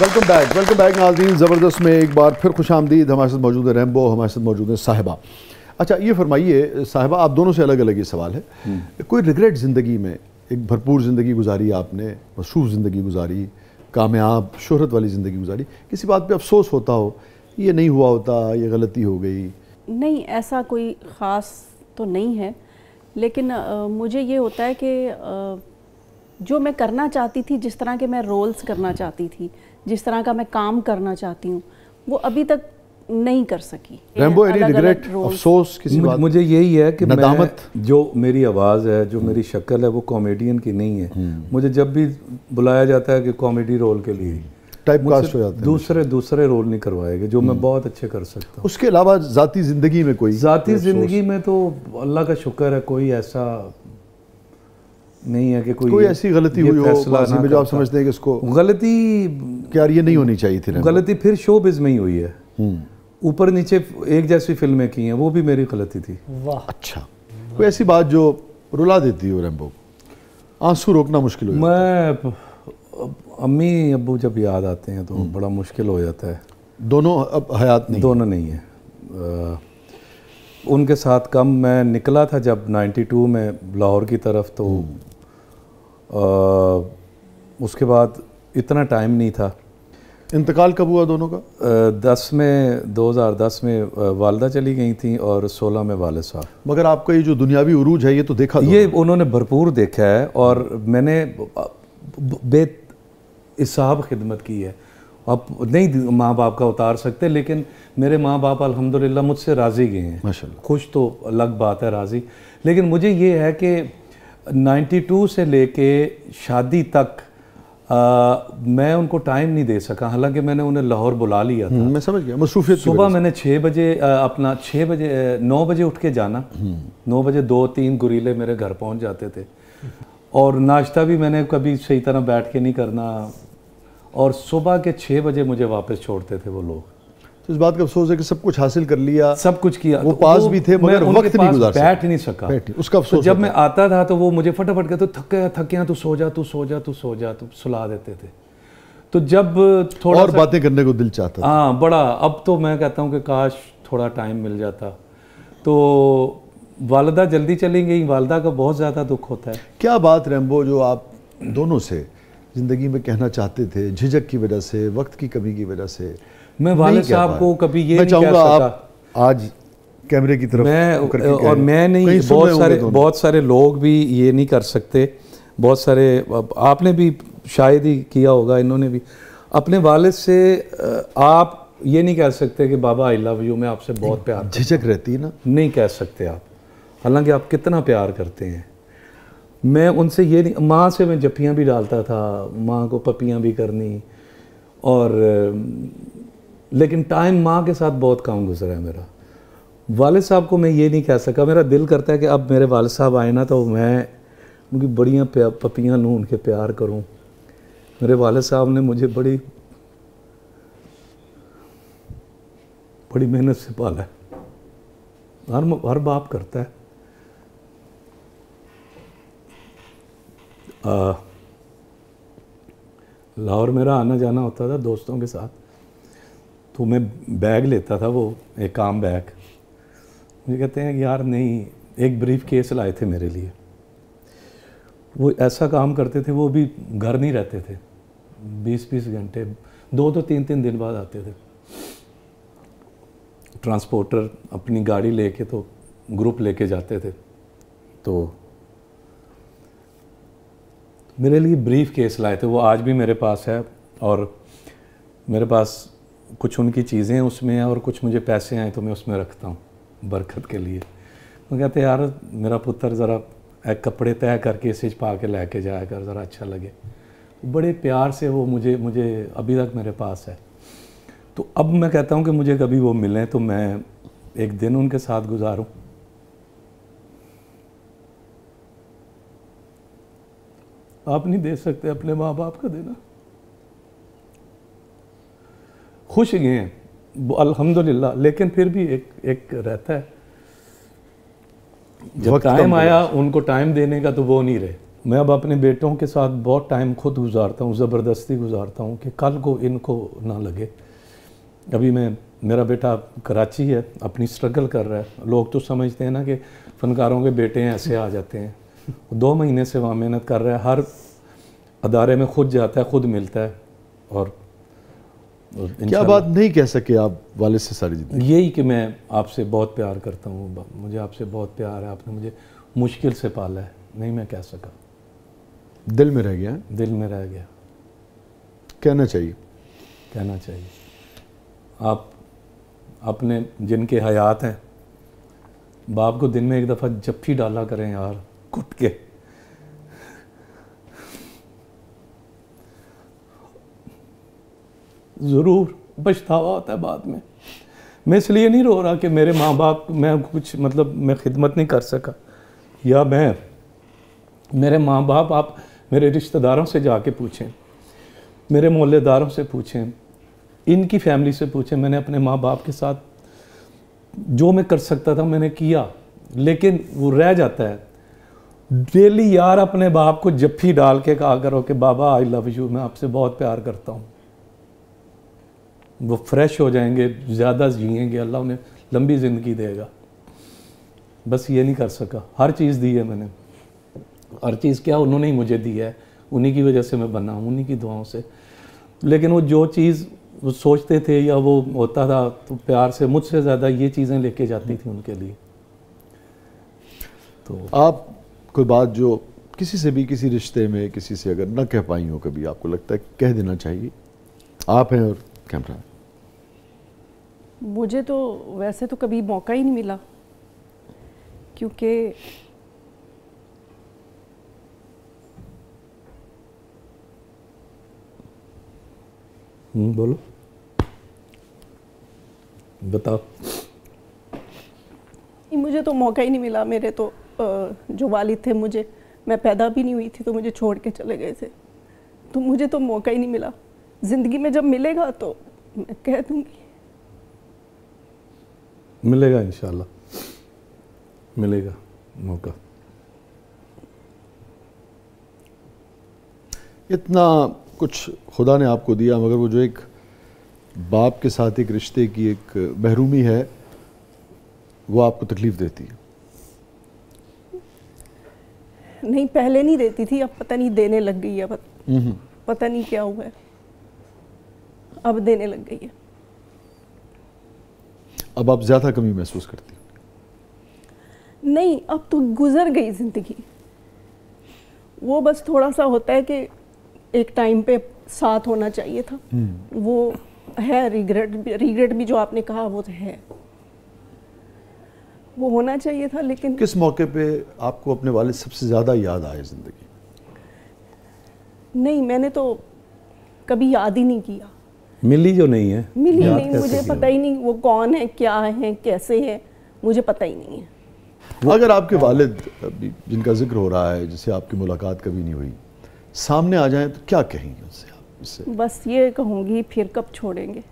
Welcome back welcome back नाजीन ज़बरदस्त में एक बार फिर खुश आमदीद हमारे साथ मौजूद है रैम्बो हमारे साथ मौजूद है साहिबा अच्छा ये फरमाइए साहिबा आप दोनों से अलग अलग ये सवाल है कोई रिग्रेट ज़िंदगी में एक भरपूर ज़िंदगी गुजारी आपने मसरूफ़ ज़िंदगी गुजारी कामयाब शहरत वाली ज़िंदगी गुजारी किसी बात पर अफसोस होता हो ये नहीं हुआ होता ये गलती हो गई नहीं ऐसा कोई ख़ास तो नहीं है लेकिन आ, मुझे ये होता है कि आ, जो मैं करना चाहती थी जिस तरह के मैं रोल्स करना चाहती थी जिस तरह का मैं काम करना चाहती हूँ वो अभी तक नहीं कर सकी रेम्बो एनी रिग्रेट अफसोस किसी बात मुझे यही है कि नदामत जो मेरी आवाज़ है जो मेरी शक्ल है वो कॉमेडियन की नहीं है हम्म। मुझे जब भी बुलाया जाता है कि कॉमेडी रोल के लिए टाइप कास्ट हो जाता है दूसरे दूसरे रोल नहीं करवाएगा जो मैं हम्म। बहुत अच्छे कर सकता हूँ उसके अलावा ज़ाती ज़िंदगी में कोई ज़ाती ज़िंदगी में तो अल्लाह का शुक्र है कोई ऐसा नहीं है कि कोई, कोई ऐसी गलती हुई हो में जो आप समझते हैं कि इसको गलती क्या ये नहीं होनी चाहिए थी गलती फिर शो बिज में ही हुई है हम्म। ऊपर नीचे एक जैसी फिल्में की हैं वो भी मेरी गलती थी वाह अच्छा कोई ऐसी बात जो रुला देती हो रैम्बो को आंसू रोकना मुश्किल हो मैं अम्मी अबू जब याद आते हैं तो हम्म। बड़ा मुश्किल हो जाता है दोनों अब हयात नहीं दोनों नहीं है उनके साथ कम मैं निकला था जब 92 में लाहौर की तरफ तो हम्म। उसके बाद इतना टाइम नहीं था इंतकाल कब हुआ दोनों का दस में 2010 में वालदा चली गई थी और 16 में वाल साहब मगर आपका ये जो दुनियावी उरूज है ये तो देखा ये उन्होंने भरपूर देखा है और मैंने बे खिदमत की है आप नहीं माँ बाप का उतार सकते लेकिन मेरे माँ बाप अलहमदिल्ला मुझसे राज़ी गए हैं खुश तो अलग बात है राज़ी लेकिन मुझे ये है कि 92 से लेके शादी तक आ, मैं उनको टाइम नहीं दे सका हालांकि मैंने उन्हें लाहौर बुला लिया हम्म, था मैं समझ गया मसरूफियत सुबह मैंने छः बजे आ, अपना छः बजे नौ बजे उठ के जाना हम्म। नौ बजे दो तीन गुरीले मेरे घर पहुंच जाते थे और नाश्ता भी मैंने कभी सही तरह बैठ के नहीं करना और सुबह के छः बजे मुझे वापस छोड़ते थे वो लोग तो इस बात का अफसोस है कि सब कुछ हासिल कर लिया सब कुछ किया वो तो पास वो भी थे मगर वक्त नहीं गुजार बैठ नहीं सका बैठ उसका तो अफसोस तो जब मैं आता था तो वो मुझे फटाफट कहते थक गया थक गया तो सो जा तू सो जा तू सो जा तू तो सुला देते थे तो जब थोड़ा और बातें करने को दिल चाहता हाँ बड़ा अब तो मैं कहता हूँ कि काश थोड़ा टाइम मिल जाता तो वालदा जल्दी चली गई वालदा का बहुत ज़्यादा दुख होता है क्या बात रैम्बो जो आप दोनों से ज़िंदगी में कहना चाहते थे झिझक की वजह से वक्त की कमी की वजह से मैं वाले साहब को कभी ये चाहूंगा आप आज कैमरे की तरफ मैं और मैं नहीं बहुत सारे बहुत सारे लोग भी ये नहीं कर सकते बहुत सारे आपने भी शायद ही किया होगा इन्होंने भी अपने वालिद से आप ये नहीं कह सकते कि बाबा आई लव यू मैं आपसे बहुत प्यार झिझक रहती है ना नहीं कह सकते आप हालांकि आप कितना प्यार करते हैं मैं उनसे ये नहीं माँ से मैं जपियाँ भी डालता था माँ को पपियाँ भी करनी और लेकिन टाइम माँ के साथ बहुत काम गुजरा है मेरा वाल साहब को मैं ये नहीं कह सका मेरा दिल करता है कि अब मेरे वाल साहब आए ना तो मैं उनकी बढ़िया पपियाँ लूँ उनके प्यार करूँ मेरे वाल साहब ने मुझे बड़ी बड़ी मेहनत से पाला है हर हर बाप करता है लाहौर मेरा आना जाना होता था दोस्तों के साथ तो मैं बैग लेता था वो एक काम बैग मुझे कहते हैं यार नहीं एक ब्रीफ केस लाए थे मेरे लिए वो ऐसा काम करते थे वो भी घर नहीं रहते थे बीस बीस घंटे दो दो तो तीन तीन दिन बाद आते थे ट्रांसपोर्टर अपनी गाड़ी लेके तो ग्रुप लेके जाते थे तो मेरे लिए ब्रीफ केस लाए थे वो आज भी मेरे पास है और मेरे पास कुछ उनकी चीज़ें उसमें हैं और कुछ मुझे पैसे आए तो मैं उसमें रखता हूँ बरकत के लिए मैं कहते यार मेरा पुत्र ज़रा एक कपड़े तय करके इसे पा के लेके जाया कर ज़रा अच्छा लगे बड़े प्यार से वो मुझे मुझे अभी तक मेरे पास है तो अब मैं कहता हूँ कि मुझे कभी वो मिलें तो मैं एक दिन उनके साथ गुजारूँ आप नहीं दे सकते अपने माँ बाप का देना खुश ही हैं अल्हम्दुलिल्लाह लेकिन फिर भी एक एक रहता है जब टाइम आया उनको टाइम देने का तो वो नहीं रहे मैं अब अपने बेटों के साथ बहुत टाइम खुद गुजारता हूँ ज़बरदस्ती गुजारता हूँ कि कल को इनको ना लगे अभी मैं मेरा बेटा कराची है अपनी स्ट्रगल कर रहा है लोग तो समझते हैं ना कि फनकारों के बेटे हैं ऐसे आ जाते हैं दो महीने से वहाँ मेहनत कर रहा है हर अदारे में खुद जाता है खुद मिलता है और क्या बात नहीं कह सके आप वाले से सारी जिंदगी यही कि मैं आपसे बहुत प्यार करता हूँ मुझे आपसे बहुत प्यार है आपने मुझे मुश्किल से पाला है नहीं मैं कह सका दिल में रह गया दिल में रह गया कहना चाहिए कहना चाहिए आप अपने जिनके हयात हैं बाप को दिन में एक दफ़ा जप्फी डाला करें यार कुट के ज़रूर पछतावा होता है बाद में मैं इसलिए नहीं रो रहा कि मेरे माँ बाप मैं कुछ मतलब मैं खिदमत नहीं कर सका या मैं मेरे माँ बाप आप मेरे रिश्तेदारों से जाके पूछें मेरे मोहल्लेदारों से पूछें इनकी फैमिली से पूछें मैंने अपने माँ बाप के साथ जो मैं कर सकता था मैंने किया लेकिन वो रह जाता है डेली यार अपने बाप को जफ्फी डाल के कहा करो कि बाबा आई लव यू मैं आपसे बहुत प्यार करता हूँ वो फ्रेश हो जाएंगे ज़्यादा जियेंगे अल्लाह उन्हें लंबी ज़िंदगी देगा बस ये नहीं कर सका हर चीज़ दी है मैंने हर चीज़ क्या उन्होंने ही मुझे दी है उन्हीं की वजह से मैं बना हूँ उन्हीं की दुआओं से लेकिन वो जो चीज़ वो सोचते थे या वो होता था तो प्यार से मुझसे ज़्यादा ये चीज़ें लेके जाती थी उनके लिए तो आप कोई बात जो किसी से भी किसी रिश्ते में किसी से अगर ना कह पाई हो कभी आपको लगता है कह देना चाहिए आप हैं और कैमरा मुझे तो वैसे तो कभी मौका ही नहीं मिला क्योंकि हम्म, बोलो बताओ मुझे तो मौका ही नहीं मिला मेरे तो जो वालिद थे मुझे मैं पैदा भी नहीं हुई थी तो मुझे छोड़ के चले गए थे तो मुझे तो मौका ही नहीं मिला ज़िंदगी में जब मिलेगा तो मैं कह दूँगी मिलेगा इन मिलेगा मौका इतना कुछ खुदा ने आपको दिया मगर वो जो एक बाप के साथ एक रिश्ते की एक बहरूमी है वो आपको तकलीफ़ देती है नहीं पहले नहीं देती थी अब पता नहीं देने लग गई है हम्म। पता नहीं क्या हुआ है अब देने लग गई है अब आप ज़्यादा कमी महसूस करती नहीं अब तो गुजर गई ज़िंदगी वो बस थोड़ा सा होता है कि एक टाइम पे साथ होना चाहिए था हम्म। वो है रिग्रेट रिग्रेट भी जो आपने कहा वो तो है वो होना चाहिए था लेकिन किस मौके पे आपको अपने वाले सबसे ज़्यादा याद आए ज़िंदगी नहीं मैंने तो कभी याद ही नहीं किया मिली जो नहीं है मिली नहीं मुझे पता ही नहीं वो कौन है क्या है कैसे है मुझे पता ही नहीं है अगर आपके वालिद जिनका जिक्र हो रहा है जिससे आपकी मुलाकात कभी नहीं हुई सामने आ जाए तो क्या कहेंगे उनसे आप इससे बस ये कहूँगी फिर कब छोड़ेंगे